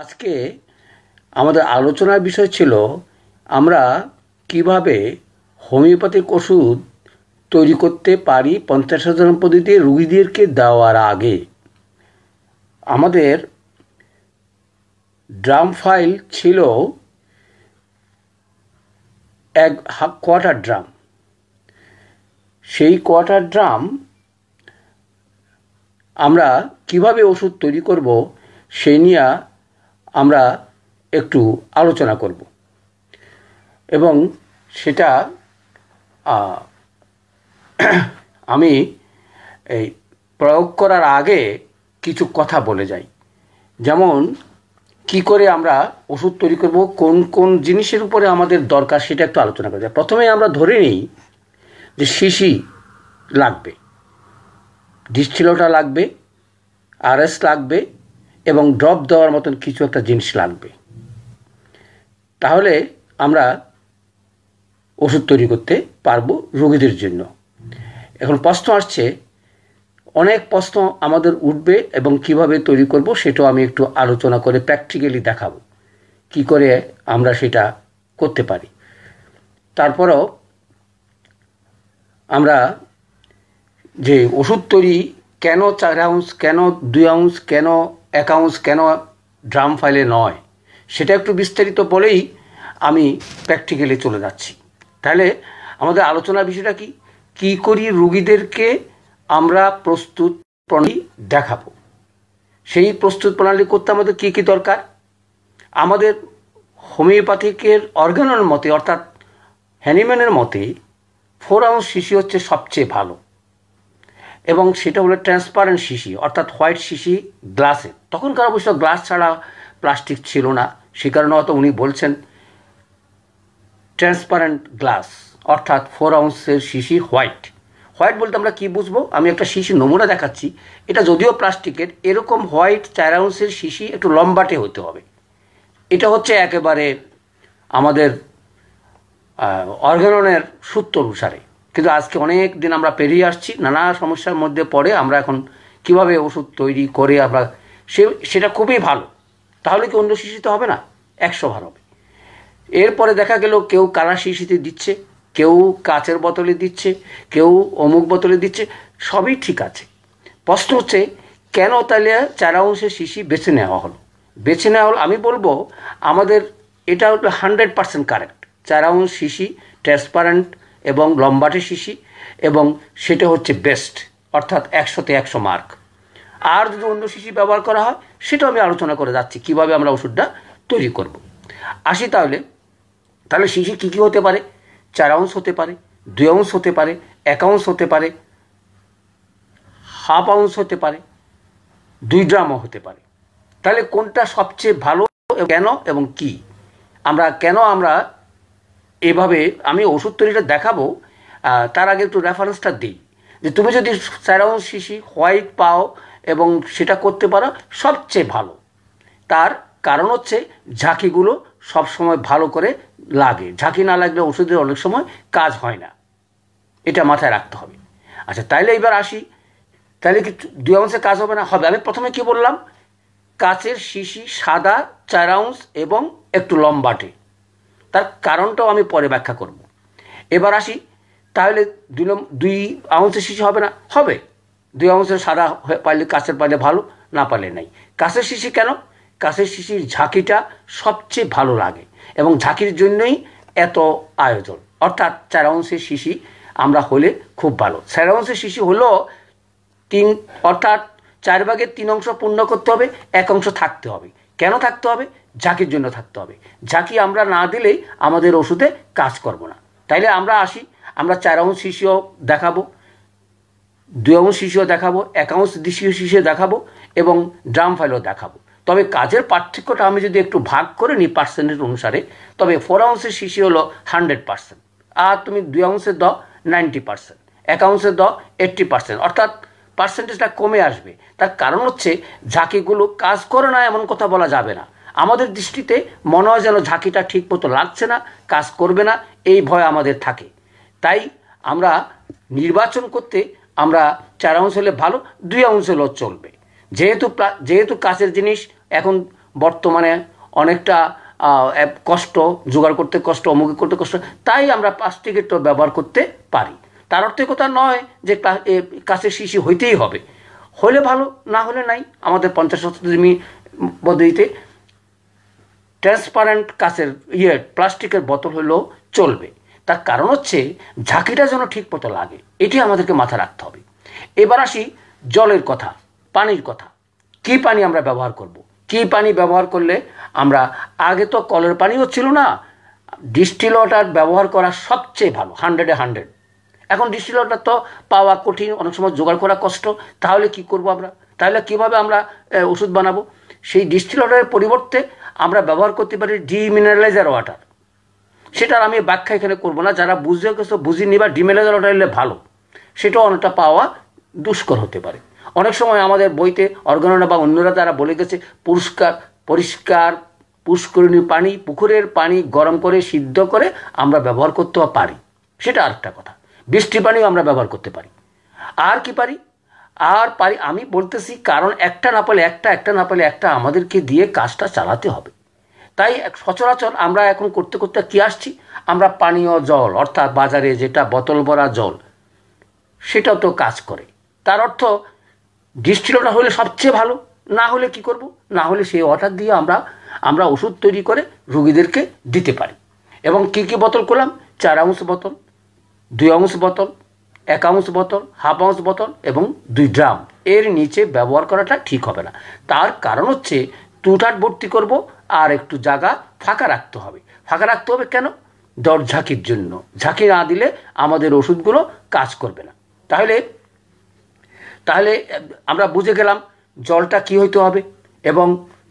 আজকে আমাদের আলোচনার বিষয় ছিল আমরা কিভাবে হোমিওপ্যাথিক ওষুধ তৈরি করতে পারি পঞ্চাশ হাজার পদ্ধতিতে রুগীদেরকে দেওয়ার আগে আমাদের ড্রাম ফাইল ছিল এক হাফ কোয়ার্টার ড্রাম সেই কোয়ার্টার ড্রাম আমরা কিভাবে ওষুধ তৈরি করব সেই নিয়ে আমরা একটু আলোচনা করব এবং সেটা আমি এই প্রয়োগ করার আগে কিছু কথা বলে যাই যেমন কি করে আমরা ওষুধ তৈরি করব কোন কোন জিনিসের উপরে আমাদের দরকার সেটা একটু আলোচনা করা যায় প্রথমে আমরা ধরে নিই যে শিশি লাগবে ডিস্টিলটা লাগবে আরএস লাগবে এবং ড্রপ দেওয়ার মতন কিছু একটা জিনিস লাগবে তাহলে আমরা ওষুধ তৈরি করতে পারবো রোগীদের জন্য এখন প্রশ্ন আসছে অনেক প্রশ্ন আমাদের উঠবে এবং কিভাবে তৈরি করব সেটাও আমি একটু আলোচনা করে প্র্যাকটিক্যালি দেখাবো কি করে আমরা সেটা করতে পারি তারপরও আমরা যে ওষুধ তৈরি কেন চার আউন্স কেন দুই আউন্স কেন অ্যাকাউন্টস কেন ড্রাম ফাইলে নয় সেটা একটু বিস্তারিত বলেই আমি প্র্যাকটিক্যালে চলে যাচ্ছি তাহলে আমাদের আলোচনা বিষয়টা কি কি করি রুগীদেরকে আমরা প্রস্তুত প্রণালী দেখাবো সেই প্রস্তুত প্রণালী করতে আমাদের কী কী দরকার আমাদের হোমিওপ্যাথিকের অর্গানোর মতে অর্থাৎ হ্যানিম্যানের মতে ফোর আউন্স শিশি হচ্ছে সবচেয়ে ভালো এবং সেটা হলো ট্রান্সপারেন্ট শিশি অর্থাৎ হোয়াইট শিশি গ্লাসের তখনকার অবশ্য গ্লাস ছাড়া প্লাস্টিক ছিল না সে কারণে অত উনি বলছেন ট্রান্সপারেন্ট গ্লাস অর্থাৎ ফোর আউন্সের শিশি হোয়াইট হোয়াইট বলতে আমরা কী বুঝবো আমি একটা শিশি নমুনা দেখাচ্ছি এটা যদিও প্লাস্টিকের এরকম হোয়াইট চার আউন্সের শিশি একটু লম্বাটে হতে হবে এটা হচ্ছে একেবারে আমাদের অর্গানের সূত্র অনুসারে কিন্তু আজকে অনেক দিন আমরা পেরিয়ে আসছি নানা সমস্যার মধ্যে পড়ে আমরা এখন কিভাবে ওষুধ তৈরি করে আমরা সে সেটা খুবই ভালো তাহলে কি অন্য শিশিতে হবে না একশো ভার হবে এরপরে দেখা গেল কেউ কারা শিশিতে দিচ্ছে কেউ কাচের বোতলে দিচ্ছে কেউ অমুক বোতলে দিচ্ছে সবই ঠিক আছে প্রশ্ন হচ্ছে কেন তাহলে চার অংশের শিশি বেছে নেওয়া হলো বেছে নেওয়া হলো আমি বলবো আমাদের এটা হলো হান্ড্রেড পার্সেন্ট কারেক্ট চার আউন্স শিশি ট্রান্সপারেন্ট এবং লম্বাটে শিশি এবং সেটা হচ্ছে বেস্ট অর্থাৎ একশোতে একশো মার্ক আর যদি অন্য শিশি ব্যবহার করা হয় সেটা আমি আলোচনা করে যাচ্ছি কিভাবে আমরা ওষুধটা তৈরি করব। আসি তাহলে তাহলে শিশি কী কী হতে পারে চার আউন্স হতে পারে দুই আউন্স হতে পারে এক আউন্স হতে পারে হাফ আউন্স হতে পারে দুই ড্রামও হতে পারে তাহলে কোনটা সবচেয়ে ভালো কেন এবং কি আমরা কেন আমরা এভাবে আমি ওষুধ তৈরিটা দেখাবো তার আগে একটু রেফারেন্সটা দিই যে তুমি যদি আউন্স শিশি হোয়াইট পাও এবং সেটা করতে পারা সবচেয়ে ভালো তার কারণ হচ্ছে ঝাঁকিগুলো সবসময় ভালো করে লাগে ঝাঁকি না লাগলে ওষুধের অনেক সময় কাজ হয় না এটা মাথায় রাখতে হবে আচ্ছা তাইলে এবার আসি তাহলে কি দুই অংশে কাজ হবে না হবে আমি প্রথমে কি বললাম কাচের শিশি সাদা চার আউন্স এবং একটু লম্বাটে তার কারণটাও আমি পরে ব্যাখ্যা করব এবার আসি তাহলে দুই দুই আউন্সের শিশি হবে না হবে দুই অংশ হয়ে পাইলে কাছের পাইলে ভালো না পারলে নাই কাছের শিশি কেন কাছের শিশির ঝাঁকিটা সবচেয়ে ভালো লাগে এবং ঝাঁকির জন্যই এত আয়োজন অর্থাৎ চার অংশের শিশি আমরা হলে খুব ভালো চার অংশের শিশি হলো তিন অর্থাৎ চার ভাগের তিন অংশ পূর্ণ করতে হবে এক অংশ থাকতে হবে কেন থাকতে হবে ঝাঁকির জন্য থাকতে হবে ঝাঁকি আমরা না দিলেই আমাদের ওষুধে কাজ করব না তাইলে আমরা আসি আমরা চার অংশ শিশিও দেখাবো দুই অংশ হিসেবে দেখাবো এক অংশ দৃষ্টি হিসেবে দেখাবো এবং ড্রাম ফাইলও দেখাবো তবে কাজের পার্থক্যটা আমি যদি একটু ভাগ করে নিই পার্সেন্টেজ অনুসারে তবে ফোর অংশের শিশি হলো হান্ড্রেড পার্সেন্ট আর তুমি দুই অংশের দ নাইনটি পার্সেন্ট এক অংশের দ এইট্টি পার্সেন্ট অর্থাৎ পার্সেন্টেজটা কমে আসবে তার কারণ হচ্ছে ঝাঁকিগুলো কাজ করে না এমন কথা বলা যাবে না আমাদের দৃষ্টিতে মনে হয় যেন ঝাঁকিটা ঠিক মতো লাগছে না কাজ করবে না এই ভয় আমাদের থাকে তাই আমরা নির্বাচন করতে আমরা চার আউন্স হলে ভালো দুই আউন্স হলেও চলবে যেহেতু যেহেতু কাছের জিনিস এখন বর্তমানে অনেকটা কষ্ট জোগাড় করতে কষ্ট অমুকে করতে কষ্ট তাই আমরা প্লাস্টিকেরটাও ব্যবহার করতে পারি তার অর্থে কথা নয় যে কাছের শিশি হইতেই হবে হলে ভালো না হলে নাই আমাদের পঞ্চাশ শতমি বদলিতে ট্রান্সপারেন্ট কাছের ইয়ে প্লাস্টিকের বোতল হলেও চলবে তার কারণ হচ্ছে ঝাঁকিটা যেন ঠিক মতো লাগে এটি আমাদেরকে মাথা রাখতে হবে এবার আসি জলের কথা পানির কথা কি পানি আমরা ব্যবহার করব। কি পানি ব্যবহার করলে আমরা আগে তো কলের পানিও ছিল না ডিস্টিল ওয়াটার ব্যবহার করা সবচেয়ে ভালো হান্ড্রেডে হান্ড্রেড এখন ডিস্টিল ওয়াটার তো পাওয়া কঠিন অনেক সময় জোগাড় করা কষ্ট তাহলে কি করব আমরা তাহলে কিভাবে আমরা ওষুধ বানাবো সেই ডিস্টিল ওয়াটারের পরিবর্তে আমরা ব্যবহার করতে পারি ডিমিনারেলাইজার ওয়াটার সেটার আমি ব্যাখ্যা এখানে করবো না যারা বুঝে গেছে বুঝিনি বা ডিমেলে গেল ওটা ভালো সেটাও অনেকটা পাওয়া দুষ্কর হতে পারে অনেক সময় আমাদের বইতে অর্গানরা বা অন্যরা তারা বলে গেছে পুরস্কার পরিষ্কার পুষ্করিণী পানি পুকুরের পানি গরম করে সিদ্ধ করে আমরা ব্যবহার করতে পারি সেটা আরেকটা কথা বৃষ্টি পানিও আমরা ব্যবহার করতে পারি আর কি পারি আর পারি আমি বলতেছি কারণ একটা না পেলে একটা একটা না পেলে একটা আমাদেরকে দিয়ে কাজটা চালাতে হবে তাই সচরাচর আমরা এখন করতে করতে কী আসছি আমরা পানীয় জল অর্থাৎ বাজারে যেটা বোতল ভরা জল সেটাও তো কাজ করে তার অর্থ ডিস্টিলটা হলে সবচেয়ে ভালো না হলে কি করব না হলে সেই অর্ডার দিয়ে আমরা আমরা ওষুধ তৈরি করে রুগীদেরকে দিতে পারি এবং কী কী বোতল করলাম চার আউন্স বোতল দুই আউন্স বোতল এক আউন্স বোতল হাফ আউন্স বোতল এবং দুই ড্রাম এর নিচে ব্যবহার করাটা ঠিক হবে না তার কারণ হচ্ছে টুটার ভর্তি করব আর একটু জায়গা ফাঁকা রাখতে হবে ফাঁকা রাখতে হবে কেন দরঝাঁকির জন্য ঝাঁকি না দিলে আমাদের ওষুধগুলো কাজ করবে না তাহলে তাহলে আমরা বুঝে গেলাম জলটা কি হইতে হবে এবং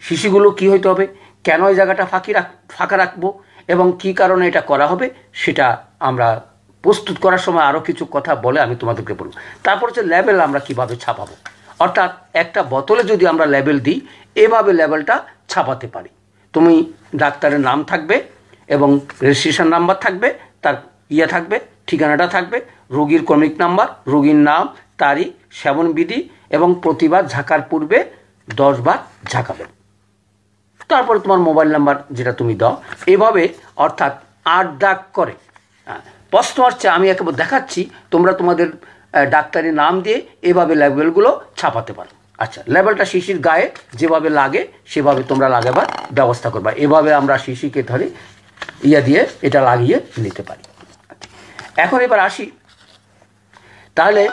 শিশিগুলো কি হইতে হবে কেন এই জায়গাটা ফাঁকি রাখ ফাঁকা রাখবো এবং কি কারণে এটা করা হবে সেটা আমরা প্রস্তুত করার সময় আরও কিছু কথা বলে আমি তোমাদেরকে বলব তারপর হচ্ছে লেবেল আমরা কিভাবে ছাপাবো অর্থাৎ একটা বোতলে যদি আমরা লেবেল দিই এভাবে লেবেলটা ছাপাতে পারি তুমি ডাক্তারের নাম থাকবে এবং রেজিস্ট্রেশন নাম্বার থাকবে তার ইয়ে থাকবে ঠিকানাটা থাকবে রোগীর ক্রমিক নাম্বার রোগীর নাম তারিখ সেবন বিধি এবং প্রতিবার ঝাঁকার পূর্বে দশবার ঝাঁকাবে তারপরে তোমার মোবাইল নাম্বার যেটা তুমি দাও এভাবে অর্থাৎ আট ডাক করে হ্যাঁ, প্রশ্ন হচ্ছে আমি একবার দেখাচ্ছি তোমরা তোমাদের ডাক্তারের নাম দিয়ে এভাবে লেবেলগুলো ছাপাতে পারো আচ্ছা লেবেলটা শিশির গায়ে যেভাবে লাগে সেভাবে তোমরা লাগাবার ব্যবস্থা করবা এভাবে আমরা শিশিকে ধরে ইয়া দিয়ে এটা লাগিয়ে নিতে পারি এখন এবার আসি তাহলে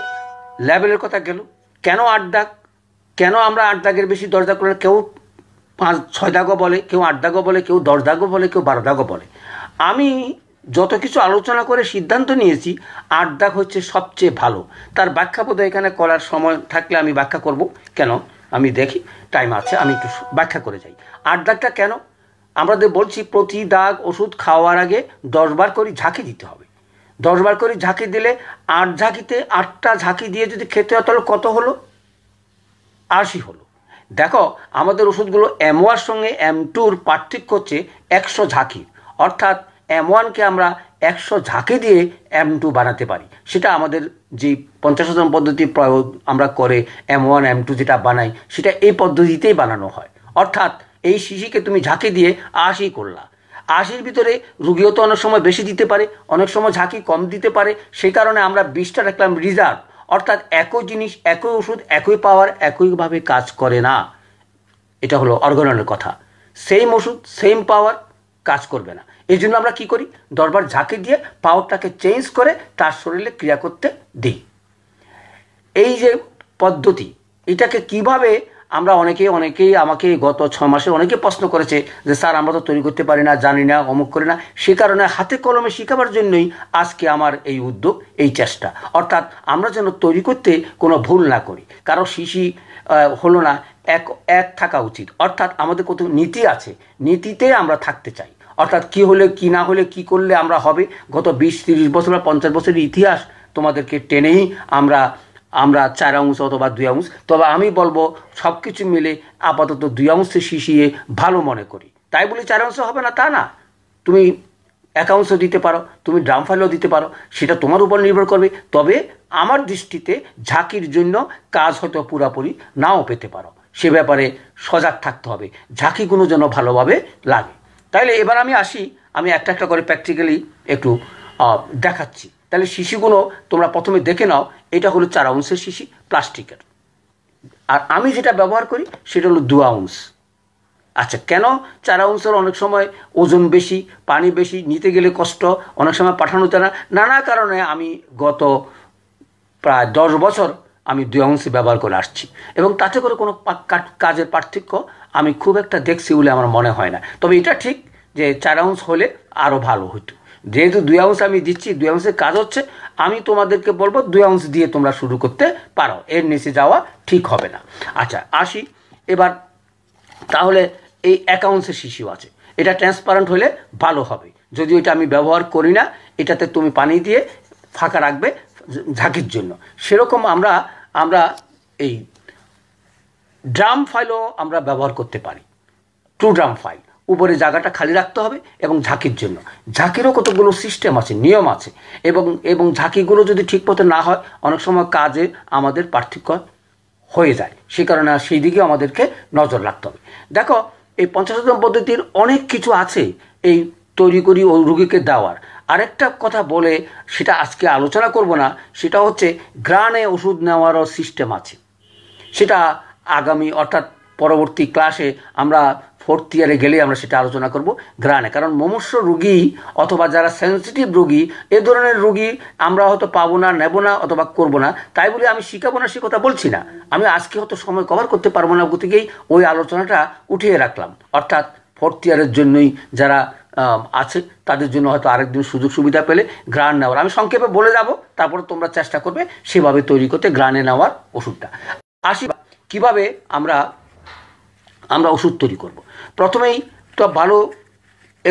লেবেলের কথা গেল কেন আট দাগ কেন আমরা আট দাগের বেশি দশ দাগ করে কেউ পাঁচ ছয় দাগও বলে কেউ আট দাগও বলে কেউ দশ দাগও বলে কেউ বারো দাগও বলে আমি যত কিছু আলোচনা করে সিদ্ধান্ত নিয়েছি আট দাগ হচ্ছে সবচেয়ে ভালো তার ব্যাখ্যা বোধ এখানে করার সময় থাকলে আমি ব্যাখ্যা করব কেন আমি দেখি টাইম আছে আমি একটু ব্যাখ্যা করে যাই আট দাগটা কেন আমাদের বলছি প্রতি দাগ ওষুধ খাওয়ার আগে দশবার করে ঝাঁকি দিতে হবে দশবার করে ঝাঁকি দিলে আট ঝাঁকিতে আটটা ঝাঁকি দিয়ে যদি খেতে হয় তাহলে কত হলো আশি হলো দেখো আমাদের ওষুধগুলো এম ওয়ার সঙ্গে এম টুর পার্থক্য হচ্ছে একশো ঝাঁকি অর্থাৎ এম ওয়ানকে আমরা একশো ঝাঁকে দিয়ে এম টু বানাতে পারি সেটা আমাদের যে পঞ্চাশ শতাংশ পদ্ধতি প্রয়োগ আমরা করে এম ওয়ান এম টু যেটা বানাই সেটা এই পদ্ধতিতেই বানানো হয় অর্থাৎ এই শিশিকে তুমি ঝাঁকে দিয়ে আশি করলা আশির ভিতরে রুগীও তো অনেক সময় বেশি দিতে পারে অনেক সময় ঝাঁকি কম দিতে পারে সেই কারণে আমরা বিশটা রাখলাম রিজার্ভ অর্থাৎ একই জিনিস একই ওষুধ একই পাওয়ার একইভাবে কাজ করে না এটা হলো অর্গনের কথা সেম ওষুধ সেম পাওয়ার কাজ করবে না এই জন্য আমরা কি করি দরবার ঝাঁকে দিয়ে পাওয়ারটাকে চেঞ্জ করে তার শরীরে ক্রিয়া করতে দিই এই যে পদ্ধতি এটাকে কিভাবে আমরা অনেকেই অনেকেই আমাকে গত ছ মাসে অনেকে প্রশ্ন করেছে যে স্যার আমরা তো তৈরি করতে পারি না জানি না অমুক করি না সে কারণে হাতে কলমে শেখাবার জন্যই আজকে আমার এই উদ্যোগ এই চেষ্টা অর্থাৎ আমরা যেন তৈরি করতে কোনো ভুল না করি কারো শিশি হলো না এক এক থাকা উচিত অর্থাৎ আমাদের কত নীতি আছে নীতিতে আমরা থাকতে চাই অর্থাৎ কি হলে কি না হলে কি করলে আমরা হবে গত বিশ তিরিশ বছর বা পঞ্চাশ বছরের ইতিহাস তোমাদেরকে টেনেই আমরা আমরা চার অংশ অথবা দুই অংশ তবে আমি বলবো সব কিছু মিলে আপাতত দুই অংশে শিশিয়ে ভালো মনে করি তাই বলে চার অংশ হবে না তা না তুমি অংশ দিতে পারো তুমি ড্রাম ফাইলও দিতে পারো সেটা তোমার উপর নির্ভর করবে তবে আমার দৃষ্টিতে ঝাঁকির জন্য কাজ হয়তো পুরাপুরি নাও পেতে পারো সে ব্যাপারে সজাগ থাকতে হবে ঝাঁকিগুলো যেন ভালোভাবে লাগে তাইলে এবার আমি আসি আমি একটা একটা করে প্র্যাকটিক্যালি একটু দেখাচ্ছি তাহলে শিশিগুলো তোমরা প্রথমে দেখে নাও এটা হলো চার আউন্সের শিশি প্লাস্টিকের আর আমি যেটা ব্যবহার করি সেটা হলো দু আউন্স আচ্ছা কেন চার আউন্সের অনেক সময় ওজন বেশি পানি বেশি নিতে গেলে কষ্ট অনেক সময় পাঠানো যায় না নানা কারণে আমি গত প্রায় দশ বছর আমি দুই অংশে ব্যবহার করে আসছি এবং তাতে করে কোনো কাজের পার্থক্য আমি খুব একটা দেখছি বলে আমার মনে হয় না তবে এটা ঠিক যে চার আউন্স হলে আরও ভালো হতো যেহেতু দুই আউন্স আমি দিচ্ছি দুই আউন্সের কাজ হচ্ছে আমি তোমাদেরকে বলবো দুই আউন্স দিয়ে তোমরা শুরু করতে পারো এর নিচে যাওয়া ঠিক হবে না আচ্ছা আসি এবার তাহলে এই এক আউন্সের শিশু আছে এটা ট্রান্সপারেন্ট হলে ভালো হবে যদি এটা আমি ব্যবহার করি না এটাতে তুমি পানি দিয়ে ফাঁকা রাখবে ঝাঁকির জন্য সেরকম আমরা আমরা এই ড্রাম ফাইলও আমরা ব্যবহার করতে পারি টু ড্রাম ফাইল উপরে জায়গাটা খালি রাখতে হবে এবং ঝাঁকির জন্য ঝাঁকিরও কতগুলো সিস্টেম আছে নিয়ম আছে এবং এবং ঝাঁকিগুলো যদি ঠিক মতো না হয় অনেক সময় কাজে আমাদের পার্থক্য হয়ে যায় সে কারণে সেই দিকে আমাদেরকে নজর রাখতে হবে দেখো এই পঞ্চাশতম পদ্ধতির অনেক কিছু আছে এই তৈরি করি ও রুগীকে দেওয়ার আরেকটা কথা বলে সেটা আজকে আলোচনা করব না সেটা হচ্ছে গ্রানে ওষুধ নেওয়ারও সিস্টেম আছে সেটা আগামী অর্থাৎ পরবর্তী ক্লাসে আমরা ফোর্থ ইয়ারে গেলে আমরা সেটা আলোচনা করব গ্রানে কারণ মমস্য রুগী অথবা যারা সেন্সিটিভ রুগী এ ধরনের রুগী আমরা হয়তো পাবো না নেব না অথবা করব না তাই বলে আমি শিখাবো না সে কথা বলছি না আমি আজকে হয়তো সময় কভার করতে পারবো না গতিকেই ওই আলোচনাটা উঠিয়ে রাখলাম অর্থাৎ ফোর্থ ইয়ারের জন্যই যারা আছে তাদের জন্য হয়তো আরেকদিন সুযোগ সুবিধা পেলে গ্রান নেওয়ার আমি সংক্ষেপে বলে যাব তারপরে তোমরা চেষ্টা করবে সেভাবে তৈরি করতে গ্রানে নেওয়ার ওষুধটা আসি কিভাবে আমরা আমরা ওষুধ তৈরি করব। প্রথমেই তো ভালো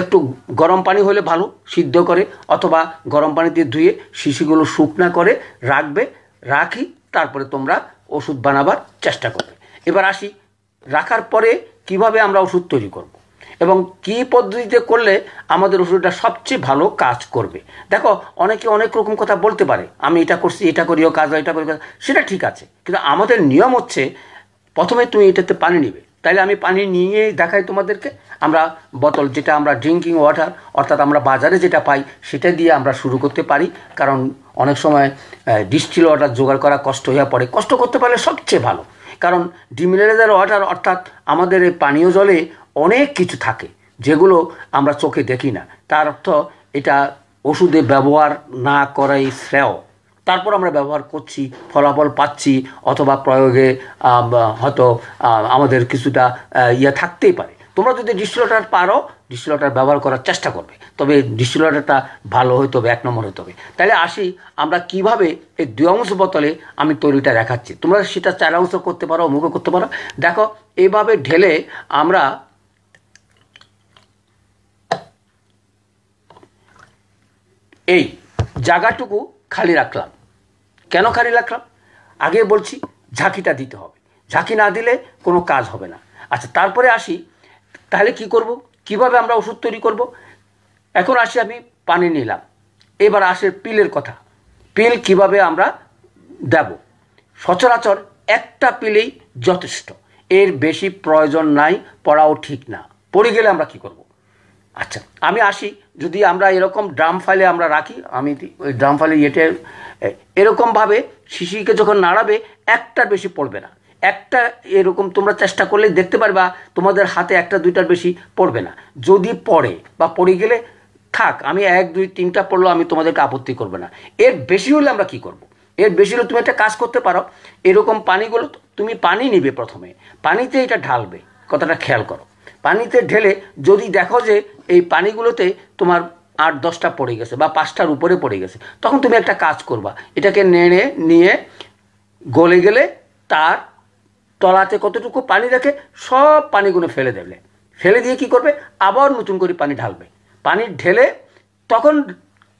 একটু গরম পানি হলে ভালো সিদ্ধ করে অথবা গরম পানিতে ধুয়ে শিশিগুলো শুকনা করে রাখবে রাখি তারপরে তোমরা ওষুধ বানাবার চেষ্টা করবে এবার আসি রাখার পরে কিভাবে আমরা ওষুধ তৈরি করব। এবং কি পদ্ধতিতে করলে আমাদের ওষুধটা সবচেয়ে ভালো কাজ করবে দেখো অনেকে অনেক রকম কথা বলতে পারে আমি এটা করছি এটা করিও কাজ এটা করি সেটা ঠিক আছে কিন্তু আমাদের নিয়ম হচ্ছে প্রথমে তুমি এটাতে পানি নিবে তাইলে আমি পানি নিয়ে দেখাই তোমাদেরকে আমরা বোতল যেটা আমরা ড্রিঙ্কিং ওয়াটার অর্থাৎ আমরা বাজারে যেটা পাই সেটা দিয়ে আমরা শুরু করতে পারি কারণ অনেক সময় ডিস্টিল ওয়াটার জোগাড় করা কষ্ট হয়ে পড়ে কষ্ট করতে পারলে সবচেয়ে ভালো কারণ ডিমিনারাইজার ওয়াটার অর্থাৎ আমাদের এই পানীয় জলে অনেক কিছু থাকে যেগুলো আমরা চোখে দেখি না তার অর্থ এটা ওষুধে ব্যবহার না করাই শ্রেয় তারপর আমরা ব্যবহার করছি ফলাফল পাচ্ছি অথবা প্রয়োগে হয়তো আমাদের কিছুটা ইয়ে থাকতেই পারে তোমরা যদি ডিস্টিলটার পারো ডিস্টিলটার ব্যবহার করার চেষ্টা করবে তবে ডিস্টিলটারটা ভালো হতে হবে এক নম্বর হতে হবে তাহলে আসি আমরা কিভাবে এই দুই অংশ বোতলে আমি তৈরিটা দেখাচ্ছি তোমরা সেটা চার অংশ করতে পারো অমুকও করতে পারো দেখো এভাবে ঢেলে আমরা এই জায়গাটুকু খালি রাখলাম কেন খালি রাখলাম আগে বলছি ঝাঁকিটা দিতে হবে ঝাঁকি না দিলে কোনো কাজ হবে না আচ্ছা তারপরে আসি তাহলে কি করব কিভাবে আমরা ওষুধ তৈরি করব এখন আসি আমি পানি নিলাম এবার আসে পিলের কথা পিল কিভাবে আমরা দেব সচরাচর একটা পিলেই যথেষ্ট এর বেশি প্রয়োজন নাই পড়াও ঠিক না পড়ে গেলে আমরা কি করব আচ্ছা আমি আসি যদি আমরা এরকম ড্রাম ফাইলে আমরা রাখি আমি ওই ড্রাম ফাইলে ইয়েটে এরকমভাবে শিশিকে যখন নাড়াবে একটার বেশি পড়বে না একটা এরকম তোমরা চেষ্টা করলে দেখতে পারবা তোমাদের হাতে একটা দুইটার বেশি পড়বে না যদি পড়ে বা পড়ে গেলে থাক আমি এক দুই তিনটা পড়লো আমি তোমাদেরকে আপত্তি করব না এর বেশি হলে আমরা কি করব। এর বেশি হলে তুমি একটা কাজ করতে পারো এরকম পানিগুলো তুমি পানি নিবে প্রথমে পানিতে এটা ঢালবে কথাটা খেয়াল করো পানিতে ঢেলে যদি দেখো যে এই পানিগুলোতে তোমার আট দশটা পড়ে গেছে বা পাঁচটার উপরে পড়ে গেছে তখন তুমি একটা কাজ করবা এটাকে নেড়ে নিয়ে গলে গেলে তার তলাতে কতটুকু পানি রাখে সব পানিগুলো ফেলে দেবে ফেলে দিয়ে কি করবে আবার নতুন করে পানি ঢালবে পানি ঢেলে তখন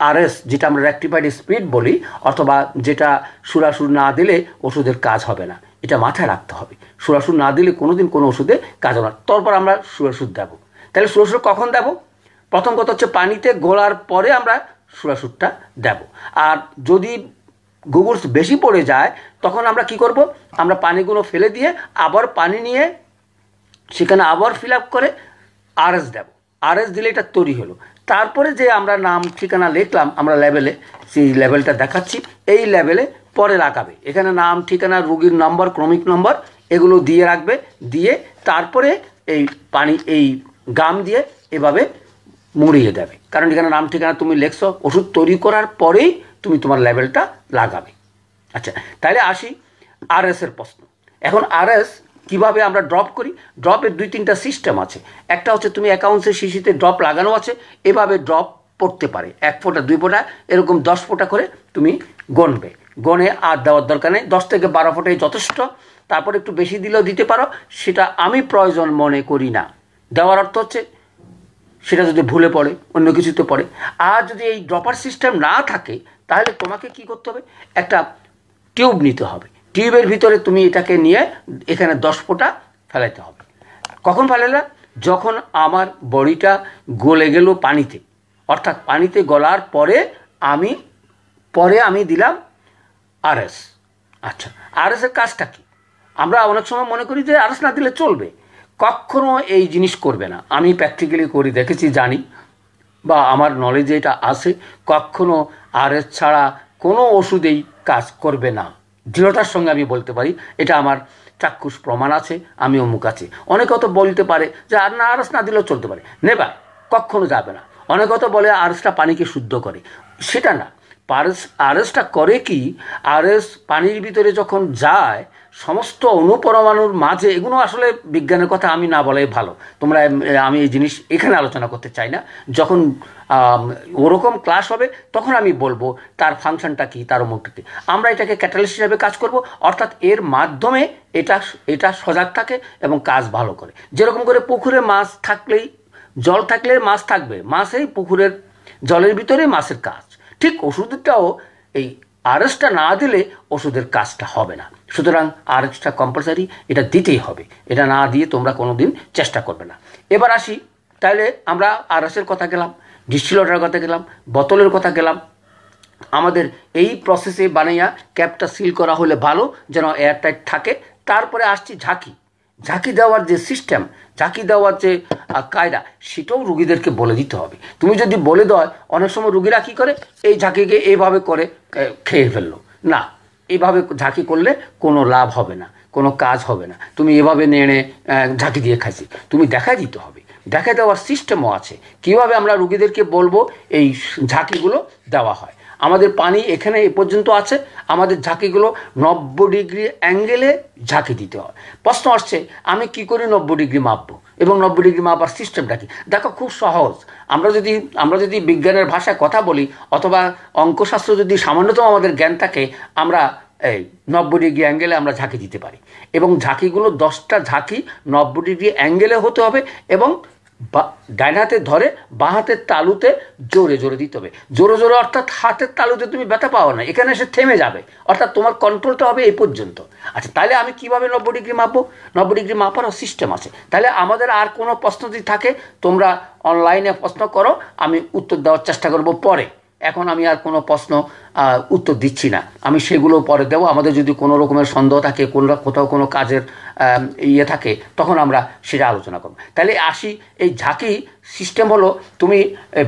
আরএস যেটা আমরা রেক্টিফাইড স্পিড বলি অথবা যেটা সুরাসুর না দিলে ওষুধের কাজ হবে না এটা মাথায় রাখতে হবে সুরাসুর না দিলে কোনো দিন কোনো ওষুধে কাজ হবে না তারপর আমরা সুরাসুর দেবো তাহলে সুরাসুর কখন দেবো প্রথম কথা হচ্ছে পানিতে গোলার পরে আমরা সুরাসুরটা দেব আর যদি গোবর বেশি পড়ে যায় তখন আমরা কি করব আমরা পানিগুলো ফেলে দিয়ে আবার পানি নিয়ে সেখানে আবার ফিল আপ করে আরএস দেব আরএস দিলে এটা তৈরি হলো তারপরে যে আমরা নাম ঠিকানা লিখলাম আমরা লেভেলে সেই লেভেলটা দেখাচ্ছি এই লেভেলে পরে লাগাবে এখানে নাম ঠিকানা রুগীর নম্বর ক্রমিক নম্বর এগুলো দিয়ে রাখবে দিয়ে তারপরে এই পানি এই গাম দিয়ে এভাবে মুড়িয়ে দেবে কারণ এখানে নাম ঠিকানা তুমি লেখছো ওষুধ তৈরি করার পরেই তুমি তোমার লেভেলটা লাগাবে আচ্ছা তাহলে আসি আরএসের প্রশ্ন এখন আরএস কিভাবে আমরা ড্রপ করি ড্রপের দুই তিনটা সিস্টেম আছে একটা হচ্ছে তুমি অ্যাকাউন্টসের শিশিতে ড্রপ লাগানো আছে এভাবে ড্রপ পড়তে পারে এক ফোঁটা দুই ফোঁটা এরকম দশ ফোঁটা করে তুমি গণবে গণে আর দেওয়ার দরকার নেই দশ থেকে বারো ফুটেই যথেষ্ট তারপর একটু বেশি দিলেও দিতে পারো সেটা আমি প্রয়োজন মনে করি না দেওয়ার অর্থ হচ্ছে সেটা যদি ভুলে পড়ে অন্য কিছুতে পড়ে আর যদি এই ড্রপার সিস্টেম না থাকে তাহলে তোমাকে কি করতে হবে একটা টিউব নিতে হবে টিউবের ভিতরে তুমি এটাকে নিয়ে এখানে দশ ফোঁটা ফেলাইতে হবে কখন ফেলালা যখন আমার বড়িটা গলে গেল পানিতে অর্থাৎ পানিতে গলার পরে আমি পরে আমি দিলাম আরএস আচ্ছা আরএস এর কাজটা কি আমরা অনেক সময় মনে করি যে আরএস না দিলে চলবে কখনো এই জিনিস করবে না আমি প্র্যাকটিক্যালি করি দেখেছি জানি বা আমার নলেজে এটা আছে কখনো আরএস ছাড়া কোনো ওষুধেই কাজ করবে না দৃঢ়তার সঙ্গে আমি বলতে পারি এটা আমার চাক্ষুষ প্রমাণ আছে আমি অমুক আছে অনেকে হয়তো বলতে পারে যে আর না এস না দিলেও চলতে পারে নেবা কখনো যাবে না অনেকে হয়তো বলে এসটা পানিকে শুদ্ধ করে সেটা না পারস আরএসটা করে কি আরএস পানির ভিতরে যখন যায় সমস্ত অনুপরমাণুর মাঝে এগুলো আসলে বিজ্ঞানের কথা আমি না বলাই ভালো তোমরা আমি এই জিনিস এখানে আলোচনা করতে চাই না যখন ওরকম ক্লাস হবে তখন আমি বলবো তার ফাংশনটা কি তার অমুকটি আমরা এটাকে ক্যাটালিস্ট হিসাবে কাজ করব অর্থাৎ এর মাধ্যমে এটা এটা সজাগ থাকে এবং কাজ ভালো করে যেরকম করে পুকুরে মাছ থাকলেই জল থাকলে মাছ থাকবে মাছেই পুকুরের জলের ভিতরে মাছের কাজ ঠিক ওষুধটাও এই আরএসটা না দিলে ওষুধের কাজটা হবে না সুতরাং আরএসটা কম্পালসারি এটা দিতেই হবে এটা না দিয়ে তোমরা কোনো দিন চেষ্টা করবে না এবার আসি তাহলে আমরা আরএসের কথা গেলাম ডিস্টিলটার কথা গেলাম বোতলের কথা গেলাম আমাদের এই প্রসেসে বানাইয়া ক্যাপটা সিল করা হলে ভালো যেন এয়ারটাইট থাকে তারপরে আসছি ঝাঁকি ঝাঁকি দেওয়ার যে সিস্টেম ঝাঁকি দেওয়ার যে কায়দা সেটাও রুগীদেরকে বলে দিতে হবে তুমি যদি বলে দাও অনেক সময় রুগীরা কী করে এই ঝাঁকিকে এইভাবে করে খেয়ে ফেললো না এভাবে ঝাঁকি করলে কোনো লাভ হবে না কোনো কাজ হবে না তুমি এভাবে নেড়ে ঝাঁকি দিয়ে খাইছি তুমি দেখাই দিতে হবে দেখা দেওয়ার সিস্টেমও আছে কীভাবে আমরা রুগীদেরকে বলবো এই ঝাঁকিগুলো দেওয়া হয় আমাদের পানি এখানে এ পর্যন্ত আছে আমাদের ঝাঁকিগুলো নব্বই ডিগ্রি অ্যাঙ্গেলে ঝাঁকি দিতে হয় প্রশ্ন আসছে আমি কি করে নব্বই ডিগ্রি মাপবো এবং নব্বই ডিগ্রি মাপার সিস্টেমটা কি দেখো খুব সহজ আমরা যদি আমরা যদি বিজ্ঞানের ভাষায় কথা বলি অথবা অঙ্কশাস্ত্র যদি সামান্যতম আমাদের জ্ঞান থাকে আমরা এই নব্বই ডিগ্রি অ্যাঙ্গেলে আমরা ঝাঁকি দিতে পারি এবং ঝাঁকিগুলো দশটা ঝাঁকি নব্বই ডিগ্রি অ্যাঙ্গেলে হতে হবে এবং বা ডাইন হাতে ধরে বাঁ হাতের তালুতে জোরে জোরে দিতে হবে জোরে জোরে অর্থাৎ হাতের তালুতে তুমি ব্যথা পাও না এখানে এসে থেমে যাবে অর্থাৎ তোমার কন্ট্রোলটা হবে এই পর্যন্ত আচ্ছা তাহলে আমি কিভাবে নব্বই ডিগ্রি মাপবো নব্বই ডিগ্রি মাপারও সিস্টেম আছে তাহলে আমাদের আর কোনো প্রশ্ন যদি থাকে তোমরা অনলাইনে প্রশ্ন করো আমি উত্তর দেওয়ার চেষ্টা করব পরে এখন আমি আর কোনো প্রশ্ন উত্তর দিচ্ছি না আমি সেগুলো পরে দেবো আমাদের যদি কোনো রকমের সন্দেহ থাকে কোন কোথাও কোনো কাজের ইয়ে থাকে তখন আমরা সেটা আলোচনা করব তাহলে আসি এই ঝাঁকি সিস্টেম হলো তুমি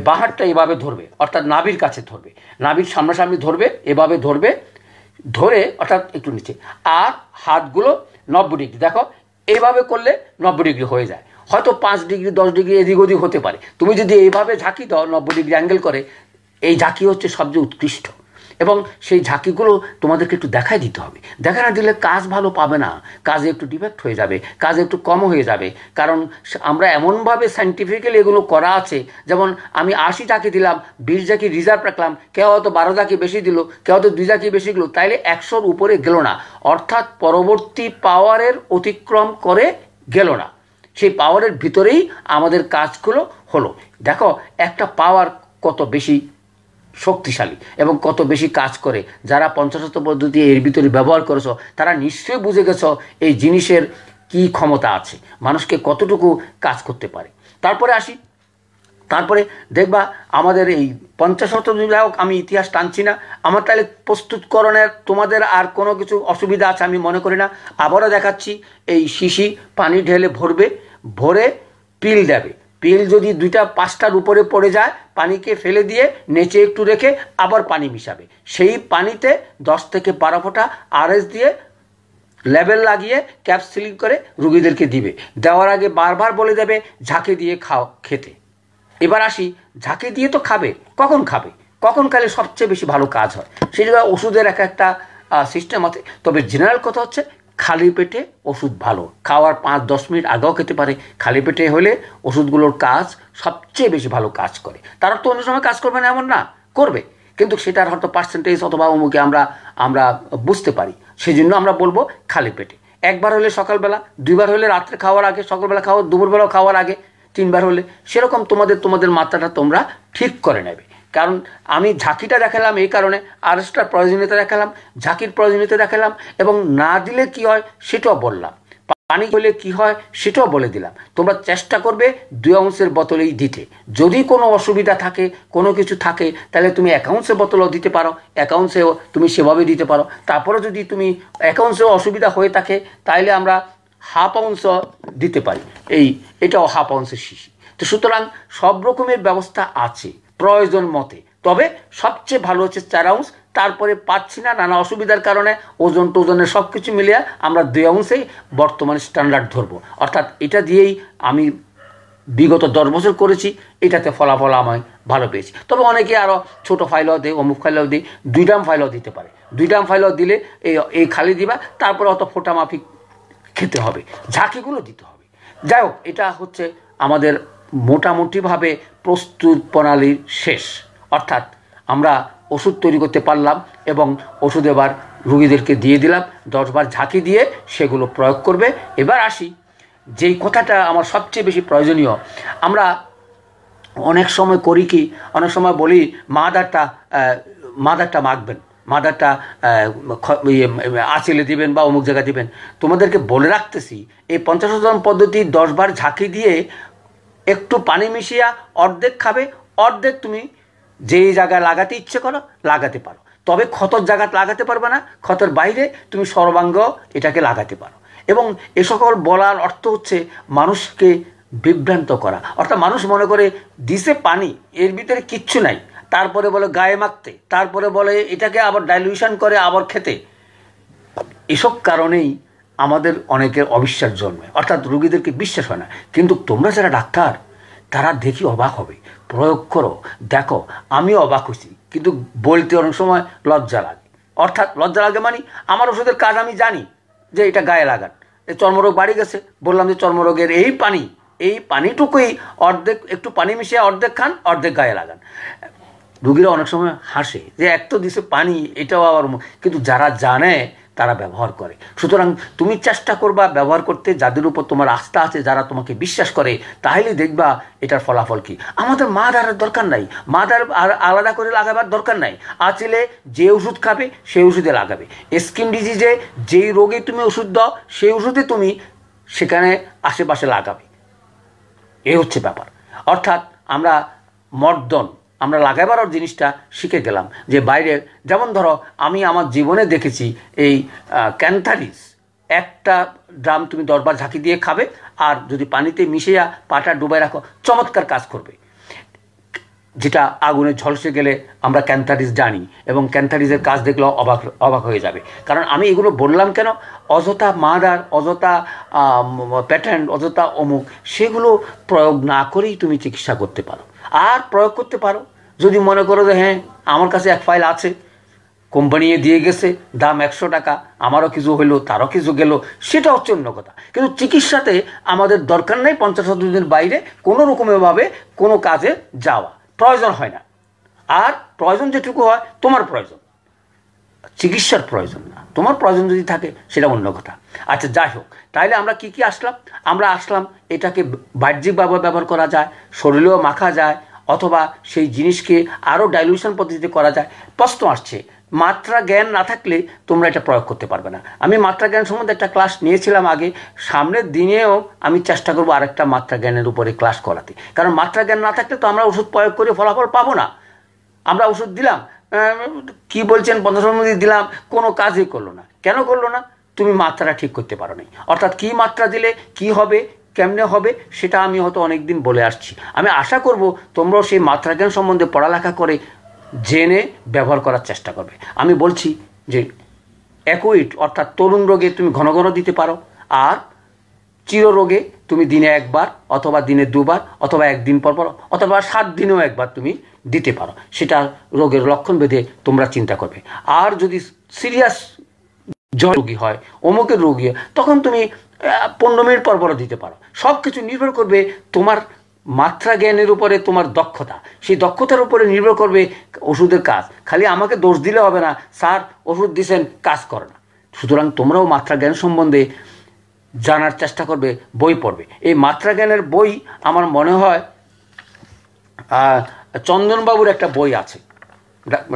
বাহারটা এভাবে ধরবে অর্থাৎ নাবির কাছে ধরবে নাবির সামনাসামনি ধরবে এভাবে ধরবে ধরে অর্থাৎ একটু নিচে আর হাতগুলো নব্বই ডিগ্রি দেখো এভাবে করলে নব্বই ডিগ্রি হয়ে যায় হয়তো পাঁচ ডিগ্রি দশ ডিগ্রি এদিক ওদিক হতে পারে তুমি যদি এইভাবে ঝাঁকি দাও নব্বই ডিগ্রি অ্যাঙ্গেল করে এই ঝাঁকি হচ্ছে সবচেয়ে উৎকৃষ্ট এবং সেই ঝাঁকিগুলো তোমাদেরকে একটু দেখাই দিতে হবে দেখা না দিলে কাজ ভালো পাবে না কাজে একটু ডিফেক্ট হয়ে যাবে কাজে একটু কম হয়ে যাবে কারণ আমরা এমনভাবে সাইন্টিফিক্যালি এগুলো করা আছে যেমন আমি আশি ঝাঁকি দিলাম বিশ ঝাঁকি রিজার্ভ রাখলাম কেউ হয়তো বারো ঝাঁকি বেশি দিল কেউ হয়তো দুই ঝাঁকি বেশি দিল তাইলে একশোর উপরে গেল না অর্থাৎ পরবর্তী পাওয়ারের অতিক্রম করে গেল না সেই পাওয়ারের ভিতরেই আমাদের কাজগুলো হলো দেখো একটা পাওয়ার কত বেশি শক্তিশালী এবং কত বেশি কাজ করে যারা পঞ্চাশত পদ্ধতি এর ভিতরে ব্যবহার করেছ তারা নিশ্চয়ই বুঝে গেছ এই জিনিসের কি ক্ষমতা আছে মানুষকে কতটুকু কাজ করতে পারে তারপরে আসি তারপরে দেখবা আমাদের এই পঞ্চাশ শতক আমি ইতিহাস টানছি না আমার তাহলে প্রস্তুতকরণের তোমাদের আর কোনো কিছু অসুবিধা আছে আমি মনে করি না আবারও দেখাচ্ছি এই শিশি পানি ঢেলে ভরবে ভরে পিল দেবে পিল যদি দুইটা পাঁচটার উপরে পড়ে যায় পানিকে ফেলে দিয়ে নেচে একটু রেখে আবার পানি মিশাবে সেই পানিতে দশ থেকে বারো ফোঁটা আরএস দিয়ে লেবেল লাগিয়ে ক্যাপ সিলিং করে রুগীদেরকে দিবে দেওয়ার আগে বারবার বলে দেবে ঝাঁকে দিয়ে খাও খেতে এবার আসি ঝাঁকে দিয়ে তো খাবে কখন খাবে কখন খালে সবচেয়ে বেশি ভালো কাজ হয় সেটা ওষুধের এক একটা সিস্টেম আছে তবে জেনারেল কথা হচ্ছে খালি পেটে ওষুধ ভালো খাওয়ার পাঁচ দশ মিনিট আগেও খেতে পারে খালি পেটে হলে ওষুধগুলোর কাজ সবচেয়ে বেশি ভালো কাজ করে তারা তো অন্য সময় কাজ করবে না এমন না করবে কিন্তু সেটার হয়তো পার্সেন্টেজ অথবা অমুকে আমরা আমরা বুঝতে পারি সেই জন্য আমরা বলবো খালি পেটে একবার হলে সকালবেলা দুইবার হলে রাত্রে খাওয়ার আগে সকালবেলা খাওয়া দুপুরবেলাও খাওয়ার আগে তিনবার হলে সেরকম তোমাদের তোমাদের মাত্রাটা তোমরা ঠিক করে নেবে কারণ আমি ঝাঁকিটা দেখালাম এই কারণে আরেসটার প্রয়োজনীয়তা দেখালাম ঝাঁকির প্রয়োজনীয়তা দেখালাম এবং না দিলে কি হয় সেটাও বললাম পানি হলে কি হয় সেটাও বলে দিলাম তোমরা চেষ্টা করবে দুই অংশের বোতলেই দিতে যদি কোনো অসুবিধা থাকে কোনো কিছু থাকে তাহলে তুমি অ্যাকাউন্টসের বোতলও দিতে পারো অ্যাকাউন্টসেও তুমি সেভাবে দিতে পারো তারপরে যদি তুমি অ্যাকাউন্টসেও অসুবিধা হয়ে থাকে তাহলে আমরা হাফ অংশ দিতে পারি এই এটাও হাফ অংশের শিশি তো সুতরাং সব রকমের ব্যবস্থা আছে প্রয়োজন মতে তবে সবচেয়ে ভালো হচ্ছে চার আউন্স তারপরে পাচ্ছি না নানা অসুবিধার কারণে ওজন টোজনের সব কিছু মিলিয়ে আমরা দুই আউন্সেই বর্তমানে স্ট্যান্ডার্ড ধরবো অর্থাৎ এটা দিয়েই আমি বিগত দশ বছর করেছি এটাতে ফলাফল আমায় ভালো পেয়েছি তবে অনেকে আরও ছোটো ফাইলও দেয় অমুক ফাইলও দিই দুই ডাম ফাইলও দিতে পারে দুই ডাম ফাইলও দিলে এই এই খালি দিবা তারপরে অত ফোটা মাফিক খেতে হবে ঝাঁকিগুলো দিতে হবে যাই হোক এটা হচ্ছে আমাদের মোটামুটিভাবে প্রস্তুত প্রণালীর শেষ অর্থাৎ আমরা ওষুধ তৈরি করতে পারলাম এবং ওষুধ এবার রুগীদেরকে দিয়ে দিলাম দশবার ঝাঁকি দিয়ে সেগুলো প্রয়োগ করবে এবার আসি যেই কথাটা আমার সবচেয়ে বেশি প্রয়োজনীয় আমরা অনেক সময় করি কি অনেক সময় বলি মাদারটা মাদারটা মাখবেন মাদারটা ইয়ে, আঁচিলে দিবেন বা অমুক জায়গায় দিবেন তোমাদেরকে বলে রাখতেছি এই পঞ্চাশ পদ্ধতি দশবার ঝাঁকি দিয়ে একটু পানি মিশিয়া অর্ধেক খাবে অর্ধেক তুমি যেই জায়গায় লাগাতে ইচ্ছে করো লাগাতে পারো তবে ক্ষতর জায়গাতে লাগাতে পারবে না ক্ষতর বাইরে তুমি সর্বাঙ্গ এটাকে লাগাতে পারো এবং এ সকল বলার অর্থ হচ্ছে মানুষকে বিভ্রান্ত করা অর্থাৎ মানুষ মনে করে দিছে পানি এর ভিতরে কিচ্ছু নাই তারপরে বলে গায়ে মাখতে তারপরে বলে এটাকে আবার ডাইলিউশন করে আবার খেতে এসব কারণেই আমাদের অনেকের অবিশ্বাস জন্মে অর্থাৎ রুগীদেরকে বিশ্বাস হয় না কিন্তু তোমরা যারা ডাক্তার তারা দেখি অবাক হবে প্রয়োগ করো দেখো আমি অবাক হয়েছি কিন্তু বলতে অনেক সময় লজ্জা লাগে অর্থাৎ লজ্জা লাগে মানে আমার ওষুধের কাজ আমি জানি যে এটা গায়ে লাগান এই চর্মরোগ বাড়ি গেছে বললাম যে চর্মরোগের এই পানি এই পানিটুকুই অর্ধেক একটু পানি মিশিয়ে অর্ধেক খান অর্ধেক গায়ে লাগান রুগীরা অনেক সময় হাসে যে এক তো দিছে পানি এটাও আবার কিন্তু যারা জানে তারা ব্যবহার করে সুতরাং তুমি চেষ্টা করবা ব্যবহার করতে যাদের উপর তোমার আস্থা আছে যারা তোমাকে বিশ্বাস করে তাহলে দেখবা এটার ফলাফল কি আমাদের মা দাঁড়ার দরকার নাই মা আর আলাদা করে লাগাবার দরকার নাই আছেলে যে ওষুধ খাবে সেই ওষুধে লাগাবে স্কিন ডিজিজে যেই রোগে তুমি ওষুধ দাও সেই ওষুধে তুমি সেখানে আশেপাশে লাগাবে এ হচ্ছে ব্যাপার অর্থাৎ আমরা মর্দন আমরা লাগাইবার জিনিসটা শিখে গেলাম যে বাইরে যেমন ধরো আমি আমার জীবনে দেখেছি এই ক্যান্থারিস একটা ড্রাম তুমি দরবার ঝাঁকি দিয়ে খাবে আর যদি পানিতে মিশিয়া পাটা ডুবাই রাখো চমৎকার কাজ করবে যেটা আগুনে ঝলসে গেলে আমরা ক্যান্থারিস জানি এবং ক্যান্থারিসের কাজ দেখলেও অবাক অবাক হয়ে যাবে কারণ আমি এগুলো বললাম কেন অযথা মাদার অযথা প্যাটার্ন অযথা অমুক সেগুলো প্রয়োগ না করেই তুমি চিকিৎসা করতে পারো আর প্রয়োগ করতে পারো যদি মনে করো যে হ্যাঁ আমার কাছে এক ফাইল আছে কোম্পানি দিয়ে গেছে দাম একশো টাকা আমারও কিছু হলো তারও কিছু গেল সেটা হচ্ছে অন্য কথা কিন্তু চিকিৎসাতে আমাদের দরকার নেই পঞ্চাশ দিনের বাইরে কোনো রকমভাবে কোনো কাজে যাওয়া প্রয়োজন হয় না আর প্রয়োজন যেটুকু হয় তোমার প্রয়োজন চিকিৎসার প্রয়োজন না তোমার প্রয়োজন যদি থাকে সেটা অন্য কথা আচ্ছা যাই হোক তাহলে আমরা কি কি আসলাম আমরা আসলাম এটাকে বাহ্যিকভাবে ব্যবহার করা যায় শরীরেও মাখা যায় অথবা সেই জিনিসকে আরও ডাইলিউশন পদ্ধতিতে করা যায় প্রশ্ন আসছে মাত্রা জ্ঞান না থাকলে তোমরা এটা প্রয়োগ করতে পারবে না আমি মাত্রা জ্ঞান সম্বন্ধে একটা ক্লাস নিয়েছিলাম আগে সামনের দিনেও আমি চেষ্টা করবো আরেকটা মাত্রা জ্ঞানের উপরে ক্লাস করাতে কারণ মাত্রা জ্ঞান না থাকলে তো আমরা ওষুধ প্রয়োগ করে ফলাফল পাবো না আমরা ওষুধ দিলাম হ্যাঁ, কি বলছেন বন্ধসম্মতি দিলাম কোনো কাজই করলো না কেন করলো না তুমি মাত্রা ঠিক করতে পারো নি অর্থাৎ কি মাত্রা দিলে কি হবে কেমনে হবে সেটা আমি হয়তো অনেক দিন বলে আসছি আমি আশা করব তোমরাও সেই মাত্রা জ্ঞান সম্বন্ধে পড়ালেখা করে জেনে ব্যবহার করার চেষ্টা করবে আমি বলছি যে অ্যাকুইট অর্থাৎ তরুণ রোগে তুমি ঘন ঘন দিতে পারো আর চিররোগে তুমি দিনে একবার অথবা দিনে দুবার অথবা একদিন পর পর অথবা সাত দিনেও একবার তুমি দিতে পারো সেটা রোগের লক্ষণ ভেদে তোমরা চিন্তা করবে আর যদি সিরিয়াস জ্বর রোগী হয় অমুকের রোগী তখন তুমি পনেরো মিনিট পর পর দিতে পারো সব কিছু নির্ভর করবে তোমার মাত্রা জ্ঞানের উপরে তোমার দক্ষতা সেই দক্ষতার উপরে নির্ভর করবে ওষুধের কাজ খালি আমাকে দোষ দিলে হবে না স্যার ওষুধ দিছেন কাজ করে না সুতরাং তোমরাও মাত্রা জ্ঞান সম্বন্ধে জানার চেষ্টা করবে বই পড়বে এই মাত্রা জ্ঞানের বই আমার মনে হয় চন্দনবাবুর একটা বই আছে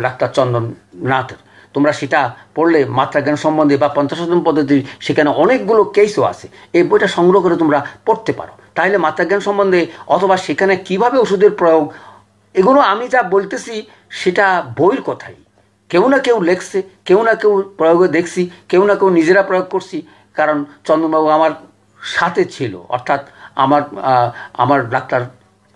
ডাক্তার চন্দননাথের তোমরা সেটা পড়লে মাত্রা জ্ঞান সম্বন্ধে বা পঞ্চাশতম পদ্ধতির সেখানে অনেকগুলো কেসও আছে এই বইটা সংগ্রহ করে তোমরা পড়তে পারো তাহলে মাত্রা জ্ঞান সম্বন্ধে অথবা সেখানে কিভাবে ওষুধের প্রয়োগ এগুলো আমি যা বলতেছি সেটা বইয়ের কথাই কেউ না কেউ লেখছে কেউ না কেউ প্রয়োগে দেখছি কেউ না কেউ নিজেরা প্রয়োগ করছি কারণ চন্দনবাবু আমার সাথে ছিল অর্থাৎ আমার আমার ডাক্তার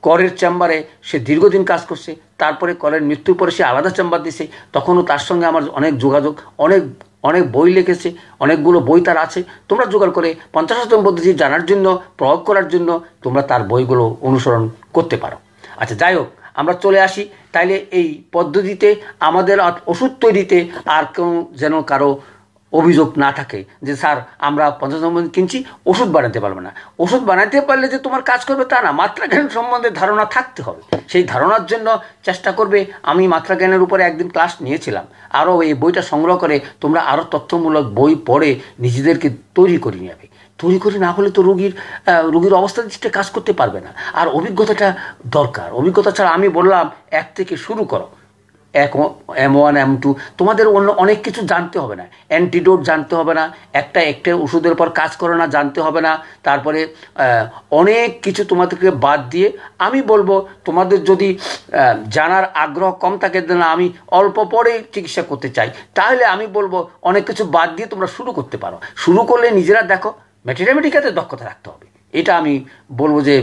করের চেম্বারে সে দীর্ঘদিন কাজ করছে তারপরে করের মৃত্যুর পরে সে আলাদা চেম্বার দিছে তখনও তার সঙ্গে আমার অনেক যোগাযোগ অনেক অনেক বই লিখেছে অনেকগুলো বই তার আছে তোমরা জোগাড় করে পঞ্চাশ শতম পদ্ধতি জানার জন্য প্রয়োগ করার জন্য তোমরা তার বইগুলো অনুসরণ করতে পারো আচ্ছা যাই হোক আমরা চলে আসি তাইলে এই পদ্ধতিতে আমাদের ওষুধ তৈরিতে আর কেউ যেন কারো অভিযোগ না থাকে যে স্যার আমরা পঞ্চাশ নম্বর কিনছি ওষুধ বানাতে পারবে না ওষুধ বানাতে পারলে যে তোমার কাজ করবে তা না মাত্রা জ্ঞান সম্বন্ধে ধারণা থাকতে হবে সেই ধারণার জন্য চেষ্টা করবে আমি মাত্রা জ্ঞানের উপরে একদিন ক্লাস নিয়েছিলাম আরও এই বইটা সংগ্রহ করে তোমরা আরও তথ্যমূলক বই পড়ে নিজেদেরকে তৈরি করে নেবে তৈরি করে না হলে তো রুগীর রুগীর অবস্থা দৃষ্টিতে কাজ করতে পারবে না আর অভিজ্ঞতাটা দরকার অভিজ্ঞতা ছাড়া আমি বললাম এক থেকে শুরু করো এক এম ওয়ান এম টু তোমাদের অন্য অনেক কিছু জানতে হবে না অ্যান্টিডোট জানতে হবে না একটা একটা ওষুধের পর কাজ করে না জানতে হবে না তারপরে অনেক কিছু তোমাদেরকে বাদ দিয়ে আমি বলবো তোমাদের যদি জানার আগ্রহ কম থাকে না আমি অল্প পরে চিকিৎসা করতে চাই তাহলে আমি বলবো অনেক কিছু বাদ দিয়ে তোমরা শুরু করতে পারো শুরু করলে নিজেরা দেখো ম্যাটেরিয়ামেটিক্যাতে দক্ষতা রাখতে হবে এটা আমি বলবো যে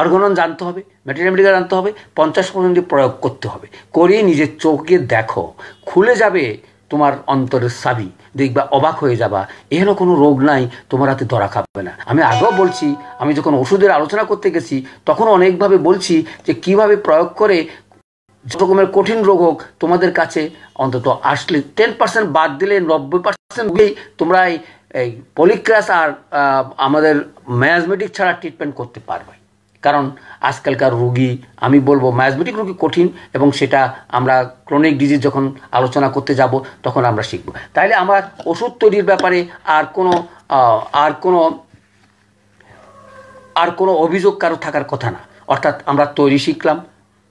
অর্গনন জানতে হবে ম্যাটেরিয়ামেটিকা জানতে হবে পঞ্চাশ পর্যন্ত প্রয়োগ করতে হবে করে নিজের চোখে দেখো খুলে যাবে তোমার অন্তরের সাবি দেখবা অবাক হয়ে যাবা এখানে কোনো রোগ নাই তোমার হাতে ধরা খাবে না আমি আগেও বলছি আমি যখন ওষুধের আলোচনা করতে গেছি তখন অনেকভাবে বলছি যে কিভাবে প্রয়োগ করে যত রকমের কঠিন রোগ হোক তোমাদের কাছে অন্তত আসলে টেন পার্সেন্ট বাদ দিলে নব্বই পার্সেন্ট তোমরা এই পলিক্রাস আর আমাদের ম্যাজমেটিক ছাড়া ট্রিটমেন্ট করতে পারবে কারণ আজকালকার রুগী আমি বলবো ম্যাজমেটিক রুগী কঠিন এবং সেটা আমরা ক্রনিক ডিজিজ যখন আলোচনা করতে যাব তখন আমরা শিখব তাইলে আমরা ওষুধ তৈরির ব্যাপারে আর কোনো আর কোনো আর কোনো অভিযোগ কারো থাকার কথা না অর্থাৎ আমরা তৈরি শিখলাম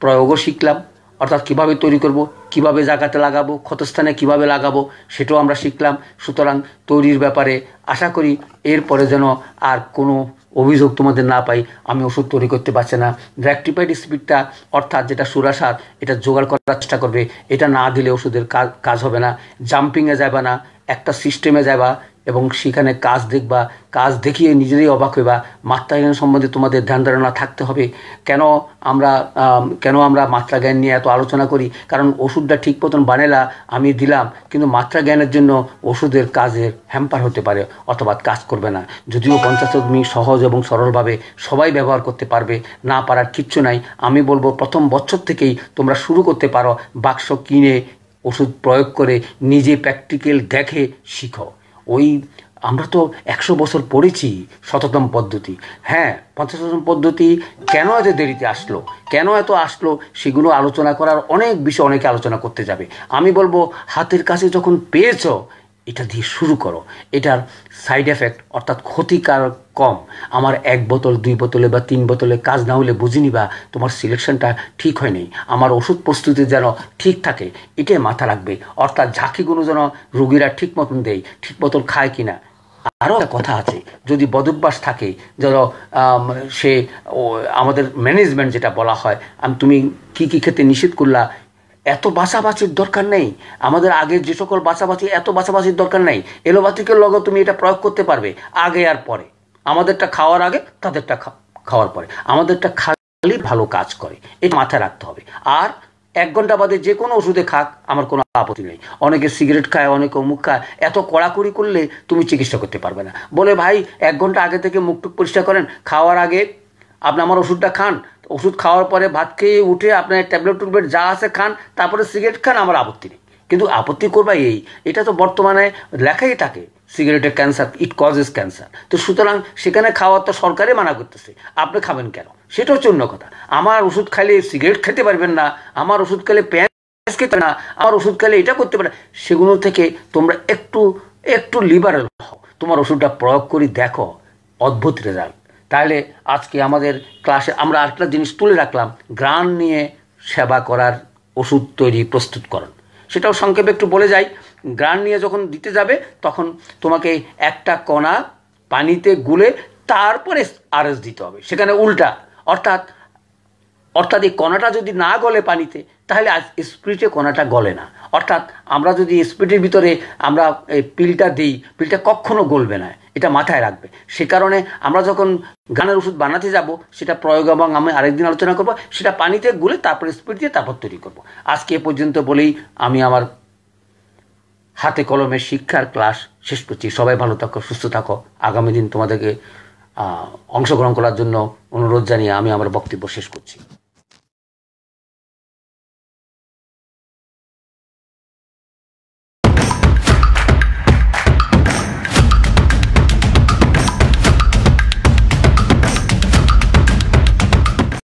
প্রয়োগও শিখলাম অর্থাৎ কিভাবে তৈরি করব কিভাবে জায়গাতে লাগাবো ক্ষতস্থানে কিভাবে লাগাবো সেটাও আমরা শিখলাম সুতরাং তৈরির ব্যাপারে আশা করি এরপরে যেন আর কোনো অভিযোগ তোমাদের না পাই আমি ওষুধ তৈরি করতে পারছি না রেকটিফাইড স্পিডটা অর্থাৎ যেটা সুরাসার এটা জোগাড় করার চেষ্টা করবে এটা না দিলে ওষুধের কাজ হবে না জাম্পিংয়ে যাবে না একটা সিস্টেমে যাবা এবং সেখানে কাজ দেখবা কাজ দেখিয়ে নিজেরাই অবাক হইবা মাত্রাজ্ঞান সম্বন্ধে তোমাদের ধ্যান ধারণা থাকতে হবে কেন আমরা কেন আমরা মাত্রাজ্ঞান নিয়ে এত আলোচনা করি কারণ ওষুধটা ঠিক মতন বানেলা আমি দিলাম কিন্তু মাত্রাজ্ঞানের জন্য ওষুধের কাজের হ্যাম্পার হতে পারে অথবা কাজ করবে না যদিও পঞ্চাশ পঞ্চাশতমি সহজ এবং সরলভাবে সবাই ব্যবহার করতে পারবে না পারার কিচ্ছু নাই আমি বলবো প্রথম বছর থেকেই তোমরা শুরু করতে পারো বাক্স কিনে ওষুধ প্রয়োগ করে নিজে প্র্যাকটিক্যাল দেখে শিখো ওই আমরা তো একশো বছর পড়েছি শততম পদ্ধতি হ্যাঁ পঞ্চাশতম পদ্ধতি কেন এত দেরিতে আসলো কেন এত আসলো সেগুলো আলোচনা করার অনেক বিষয় অনেকে আলোচনা করতে যাবে আমি বলবো হাতের কাছে যখন পেয়েছ এটা দিয়ে শুরু করো এটার সাইড এফেক্ট অর্থাৎ ক্ষতিকারক কম আমার এক বোতল দুই বোতলে বা তিন বোতলে কাজ না হলে বুঝে নিবা তোমার সিলেকশনটা ঠিক হয়নি আমার ওষুধ প্রস্তুতি যেন ঠিক থাকে এটাই মাথা রাখবে অর্থাৎ ঝাঁকিগুলো যেন রুগীরা ঠিক মতন দেয় ঠিক মতন খায় কি না আরও একটা কথা আছে যদি বদভ্যাস থাকে যেন সে আমাদের ম্যানেজমেন্ট যেটা বলা হয় আমি তুমি কি কি খেতে নিষেধ করলা এত বাছাবাছির দরকার নেই আমাদের আগে যে সকল বাছাবাছি এত বাছাবাছির দরকার নেই এলোপাথিকের লগে তুমি এটা প্রয়োগ করতে পারবে আগে আর পরে আমাদেরটা খাওয়ার আগে তাদেরটা খাওয়ার পরে আমাদেরটা খালি ভালো কাজ করে এটা মাথায় রাখতে হবে আর এক ঘন্টা বাদে যে কোনো ওষুধে খাক আমার কোনো আপত্তি নেই অনেকে সিগারেট খায় অনেকে মুখ খায় এত কড়াকড়ি করলে তুমি চিকিৎসা করতে পারবে না বলে ভাই এক ঘন্টা আগে থেকে মুখটুক পরিষ্কার করেন খাওয়ার আগে আপনি আমার ওষুধটা খান ওষুধ খাওয়ার পরে ভাত খেয়ে উঠে আপনার ট্যাবলেট টুবলেট যা আছে খান তারপরে সিগারেট খান আমার আপত্তি নেই কিন্তু আপত্তি করবা এই এটা তো বর্তমানে লেখাই থাকে সিগারেটের ক্যান্সার ইট কজেস ক্যান্সার তো সুতরাং সেখানে খাওয়ার তো সরকারে মানা করতেছে আপনি খাবেন কেন সেটা হচ্ছে অন্য কথা আমার ওষুধ খাইলে সিগারেট খেতে পারবেন না আমার ওষুধ খেলে প্যান খেতে না আমার ওষুধ খেলে এটা করতে পারে সেগুলো থেকে তোমরা একটু একটু লিবারেল হও তোমার ওষুধটা প্রয়োগ করি দেখো অদ্ভুত রেজাল্ট তাহলে আজকে আমাদের ক্লাসে আমরা আরেকটা জিনিস তুলে রাখলাম গ্রাণ নিয়ে সেবা করার ওষুধ তৈরি প্রস্তুতকরণ সেটাও সংক্ষেপে একটু বলে যাই গ্রাণ নিয়ে যখন দিতে যাবে তখন তোমাকে একটা কণা পানিতে গুলে তারপরে আরস দিতে হবে সেখানে উল্টা অর্থাৎ অর্থাৎ এই কণাটা যদি না গলে পানিতে তাহলে আজ স্পিরিটে কোনাটা গলে না অর্থাৎ আমরা যদি স্পিরিটের ভিতরে আমরা এই পিলটা দিই পিলটা কখনও গলবে না এটা মাথায় রাখবে সে কারণে আমরা যখন গানের ওষুধ বানাতে যাব সেটা প্রয়োগ এবং আমি আরেকদিন আলোচনা করব সেটা পানিতে গুলে তারপরে স্পিরিট দিয়ে তারপর তৈরি করব আজকে এ পর্যন্ত বলেই আমি আমার হাতে কলমে শিক্ষার ক্লাস শেষ করছি সবাই ভালো থাকো সুস্থ থাকো আগামী দিন তোমাদেরকে অংশগ্রহণ করার জন্য অনুরোধ জানিয়ে আমি আমার বক্তব্য শেষ করছি